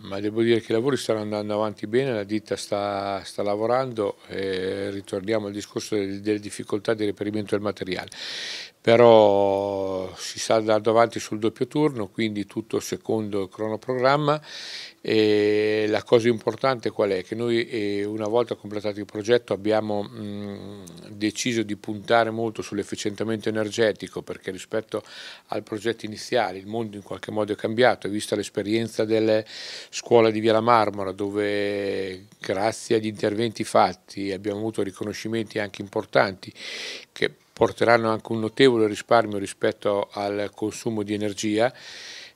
Ma devo dire che i lavori stanno andando avanti bene, la ditta sta, sta lavorando, e ritorniamo al discorso delle, delle difficoltà di reperimento del materiale, però si sta andando avanti sul doppio turno, quindi tutto secondo il cronoprogramma e la cosa importante qual è? Che noi eh, una volta completato il progetto abbiamo mh, deciso di puntare molto sull'efficientamento energetico perché rispetto al progetto iniziale il mondo in qualche modo è cambiato, vista l'esperienza delle scuola di Via la Marmora dove grazie agli interventi fatti abbiamo avuto riconoscimenti anche importanti che porteranno anche un notevole risparmio rispetto al consumo di energia.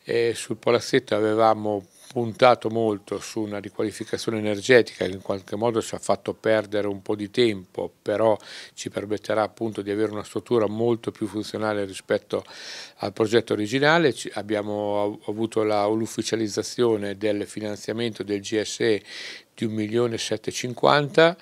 E sul palazzetto avevamo puntato molto su una riqualificazione energetica che in qualche modo ci ha fatto perdere un po' di tempo, però ci permetterà appunto di avere una struttura molto più funzionale rispetto al progetto originale. Abbiamo avuto l'ufficializzazione del finanziamento del GSE di 1.750.000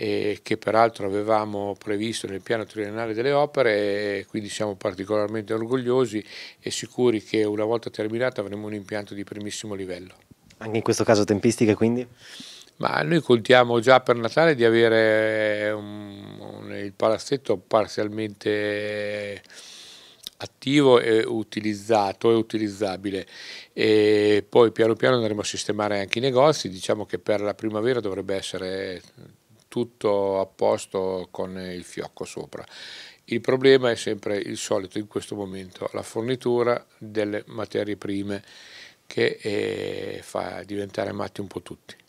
eh, che peraltro avevamo previsto nel piano triennale delle opere, quindi siamo particolarmente orgogliosi e sicuri che una volta terminato avremo un impianto di primissimo livello. Anche in questo caso tempistiche quindi? Ma noi contiamo già per Natale di avere un, um, un, il palazzetto parzialmente attivo e utilizzato e utilizzabile e poi piano piano andremo a sistemare anche i negozi, diciamo che per la primavera dovrebbe essere tutto a posto con il fiocco sopra. Il problema è sempre il solito in questo momento, la fornitura delle materie prime che eh, fa diventare matti un po' tutti.